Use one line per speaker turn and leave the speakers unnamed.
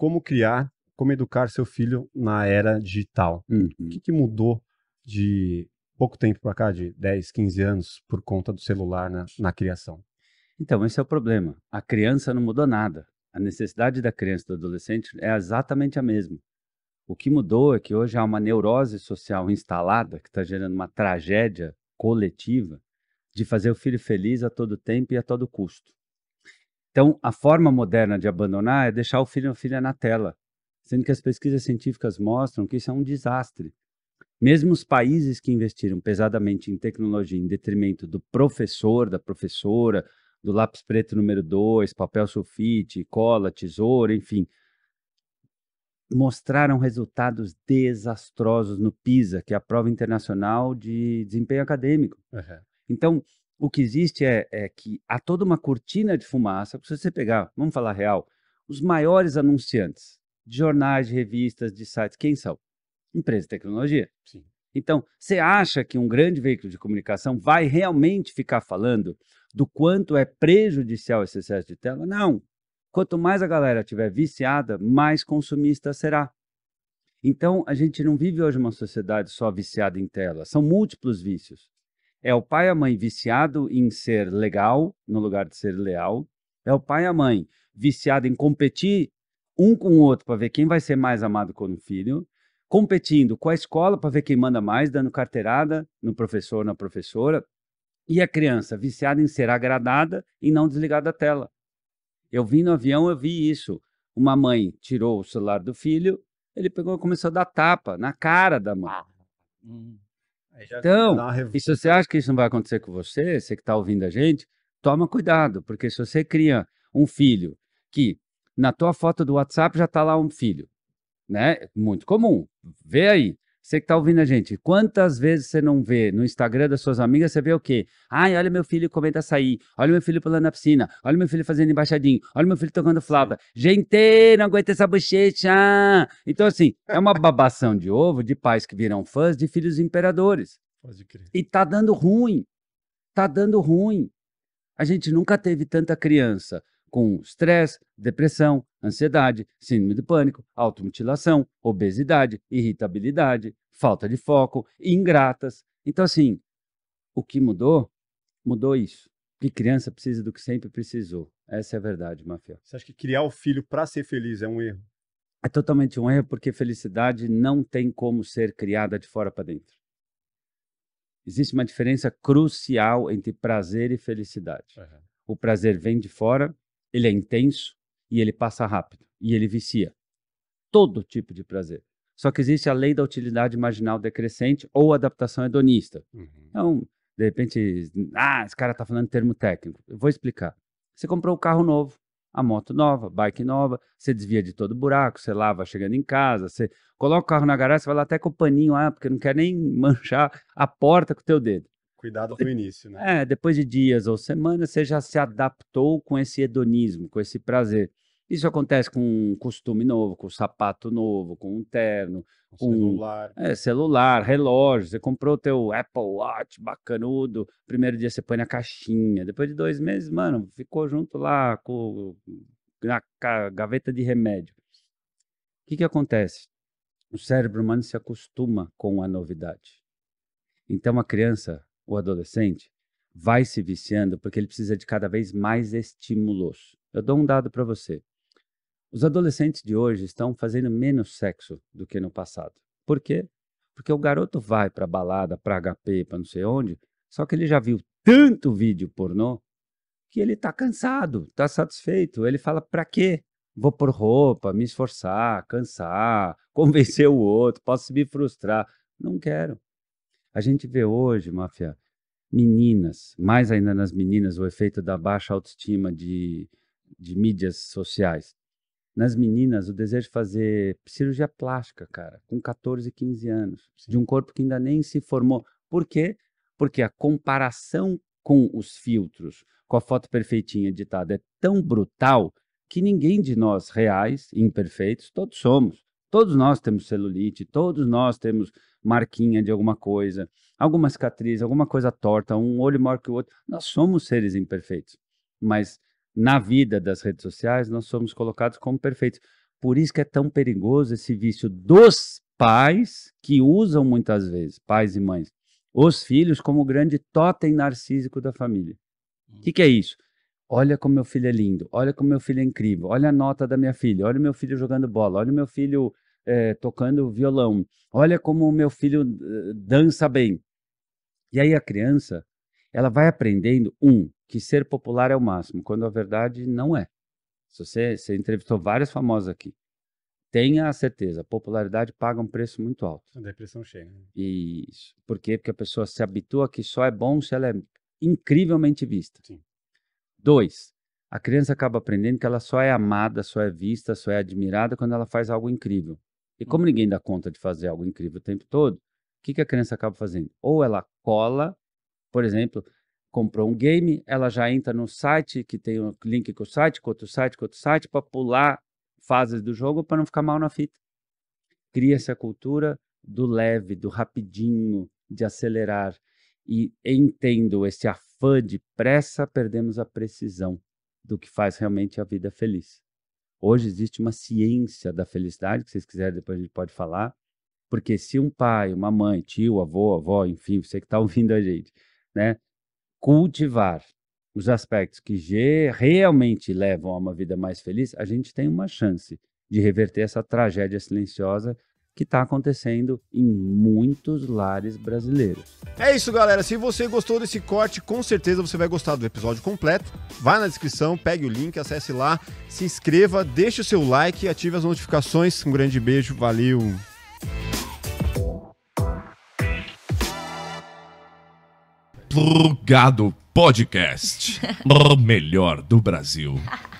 como criar, como educar seu filho na era digital. Uhum. O que, que, mudou de pouco tempo para cá, de 10, 15 anos, por conta do celular na, na criação? Então, esse é o problema. A criança não mudou nada. A necessidade da criança e do adolescente é exatamente a mesma. O que mudou é que hoje há uma neurose social instalada que está gerando uma tragédia coletiva de fazer o filho feliz a todo tempo e a todo custo. Então, a forma moderna de abandonar é deixar o filho ou filha na tela, sendo que as pesquisas científicas mostram que isso é um desastre. Mesmo os países que investiram pesadamente em tecnologia em detrimento do professor, da professora, do lápis preto número 2, papel sulfite, cola, tesoura, enfim, mostraram resultados desastrosos no PISA, que é a prova internacional de desempenho acadêmico. Uhum. Então, o que existe é, é que há toda uma cortina de fumaça, se você pegar, vamos falar real, os maiores anunciantes de jornais, de revistas, de sites, quem são? Empresa de tecnologia. Sim. Então, você acha que um grande veículo de comunicação vai realmente ficar falando do quanto é prejudicial esse excesso de tela? Não. Quanto mais a galera tiver viciada, mais consumista será. Então, a gente não vive hoje uma sociedade só viciada em tela, são múltiplos vícios. É o pai e a mãe viciado em ser legal no lugar de ser leal. É o pai e a mãe viciado em competir um com o outro para ver quem vai ser mais amado com o filho, competindo com a escola para ver quem manda mais, dando carteirada no professor, na professora, e a criança viciada em ser agradada e não desligar da tela. Eu vim no avião, eu vi isso. Uma mãe tirou o celular do filho, ele pegou e começou a dar tapa na cara da mãe. Ah, hum. Então, e se você acha que isso não vai acontecer com você, você que está ouvindo a gente, toma cuidado, porque se você cria um filho que na tua foto do WhatsApp já está lá um filho, né? Muito comum. Vê aí. Você que está ouvindo a gente, quantas vezes você não vê no Instagram das suas amigas, você vê o quê? Ai, olha meu filho comendo açaí, olha meu filho pulando na piscina, olha meu filho fazendo embaixadinho, olha meu filho tocando flauta. Gente, não aguenta essa bochecha! Então, assim, é uma babação de ovo de pais que viram fãs de filhos imperadores. Pode crer. E tá dando ruim. Tá dando ruim. A gente nunca teve tanta criança com estresse, depressão, ansiedade, síndrome de pânico, automutilação, obesidade, irritabilidade, falta de foco, ingratas. Então, assim, o que mudou? Mudou isso. Que criança precisa do que sempre precisou. Essa é a verdade, Mafia. Você acha que criar o filho para ser feliz é um erro? É totalmente um erro porque felicidade não tem como ser criada de fora para dentro. Existe uma diferença crucial entre prazer e felicidade. Uhum. O prazer vem de fora ele é intenso e ele passa rápido e ele vicia. Todo tipo de prazer. Só que existe a lei da utilidade marginal decrescente ou adaptação hedonista. Uhum. Então, de repente, ah, esse cara está falando termo técnico. Eu vou explicar. Você comprou o um carro novo, a moto nova, bike nova, você desvia de todo buraco, você lava chegando em casa, você coloca o carro na garagem, você vai lá até com o paninho, ah, porque não quer nem manchar a porta com o teu dedo. Cuidado com o início, né? É, depois de dias ou semanas, você já se adaptou com esse hedonismo, com esse prazer. Isso acontece com um costume novo, com um sapato novo, com um terno, um com celular. É, celular, relógio. Você comprou o teu Apple Watch bacanudo. Primeiro dia você põe na caixinha. Depois de dois meses, mano, ficou junto lá com na gaveta de remédio. O que, que acontece? O cérebro humano se acostuma com a novidade. Então a criança o adolescente vai se viciando porque ele precisa de cada vez mais estímulos. Eu dou um dado para você. Os adolescentes de hoje estão fazendo menos sexo do que no passado. Por quê? Porque o garoto vai para balada, para HP, para não sei onde, só que ele já viu tanto vídeo pornô que ele está cansado, está satisfeito. Ele fala: para quê? Vou por roupa, me esforçar, cansar, convencer o outro, posso me frustrar. Não quero. A gente vê hoje, máfia, meninas, mais ainda nas meninas, o efeito da baixa autoestima de, de mídias sociais. Nas meninas, o desejo de fazer cirurgia plástica, cara, com 14, 15 anos, Sim. de um corpo que ainda nem se formou. Por quê? Porque a comparação com os filtros, com a foto perfeitinha editada, é tão brutal que ninguém de nós reais, imperfeitos, todos somos, Todos nós temos celulite, todos nós temos marquinha de alguma coisa, alguma cicatriz, alguma coisa torta, um olho maior que o outro. Nós somos seres imperfeitos, mas na vida das redes sociais nós somos colocados como perfeitos. Por isso que é tão perigoso esse vício dos pais que usam muitas vezes, pais e mães, os filhos como o grande totem narcísico da família. O hum. que, que é isso? Olha como meu filho é lindo, olha como meu filho é incrível, olha a nota da minha filha, olha o meu filho jogando bola, olha o meu filho é, tocando violão, olha como o meu filho eh, dança bem. E aí a criança, ela vai aprendendo, um, que ser popular é o máximo, quando a verdade não é. Se você, você entrevistou várias famosas aqui. Tenha a certeza, a popularidade paga um preço muito alto. A depressão chega. E né? isso. Por quê? Porque a pessoa se habitua que só é bom se ela é incrivelmente vista. Sim. Dois, a criança acaba aprendendo que ela só é amada, só é vista, só é admirada quando ela faz algo incrível. E como uhum. ninguém dá conta de fazer algo incrível o tempo todo, o que, que a criança acaba fazendo? Ou ela cola, por exemplo, comprou um game, ela já entra no site que tem um link com o site, com outro site, com outro site, para pular fases do jogo para não ficar mal na fita. Cria se a cultura do leve, do rapidinho, de acelerar e entendo esse afã de pressa, perdemos a precisão do que faz realmente a vida feliz. Hoje existe uma ciência da felicidade, que vocês quiserem depois a gente pode falar, porque se um pai, uma mãe, tio, avô, avó, enfim, você que está ouvindo a gente, né, cultivar os aspectos que realmente levam a uma vida mais feliz, a gente tem uma chance de reverter essa tragédia silenciosa que está acontecendo em muitos lares brasileiros. É isso, galera. Se você gostou desse corte, com certeza você vai gostar do episódio completo. Vá na descrição, pegue o link, acesse lá, se inscreva, deixe o seu like e ative as notificações. Um grande beijo, valeu! Plugado Podcast. o melhor do Brasil.